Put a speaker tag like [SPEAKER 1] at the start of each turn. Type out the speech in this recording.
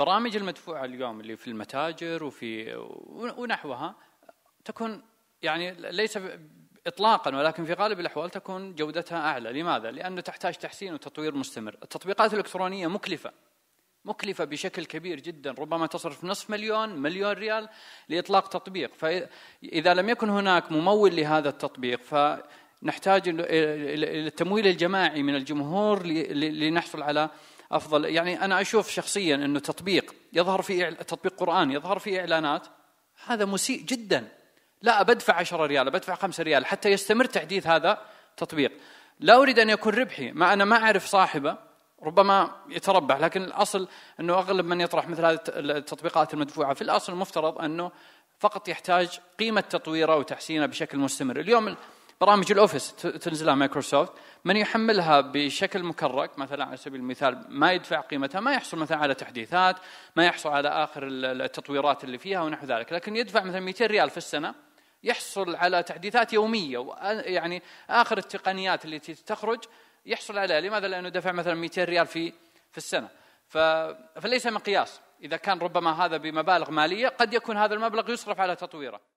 [SPEAKER 1] البرامج المدفوعة اليوم اللي في المتاجر وفي ونحوها تكون يعني ليس اطلاقا ولكن في غالب الاحوال تكون جودتها اعلى، لماذا؟ لانه تحتاج تحسين وتطوير مستمر، التطبيقات الالكترونيه مكلفه مكلفه بشكل كبير جدا، ربما تصرف نصف مليون، مليون ريال لاطلاق تطبيق، فاذا لم يكن هناك ممول لهذا التطبيق ف نحتاج الى التمويل الجماعي من الجمهور لنحصل على افضل يعني انا اشوف شخصيا انه تطبيق يظهر في تطبيق قران يظهر في اعلانات هذا مسيء جدا لا بدفع 10 ريال بدفع 5 ريال حتى يستمر تحديث هذا تطبيق لا اريد ان يكون ربحي ما انا ما اعرف صاحبه ربما يتربح لكن الاصل انه اغلب من يطرح مثل هذه التطبيقات المدفوعه في الاصل المفترض انه فقط يحتاج قيمه تطويره وتحسينه بشكل مستمر اليوم برامج الاوفيس تنزلها مايكروسوفت من يحملها بشكل مكرك مثلا على سبيل المثال ما يدفع قيمتها ما يحصل مثلا على تحديثات ما يحصل على اخر التطويرات اللي فيها ونحو ذلك لكن يدفع مثلا 200 ريال في السنه يحصل على تحديثات يوميه يعني اخر التقنيات اللي تخرج يحصل عليها لماذا لانه دفع مثلا 200 ريال في في السنه فليس مقياس اذا كان ربما هذا بمبالغ ماليه قد يكون هذا المبلغ يصرف على تطويره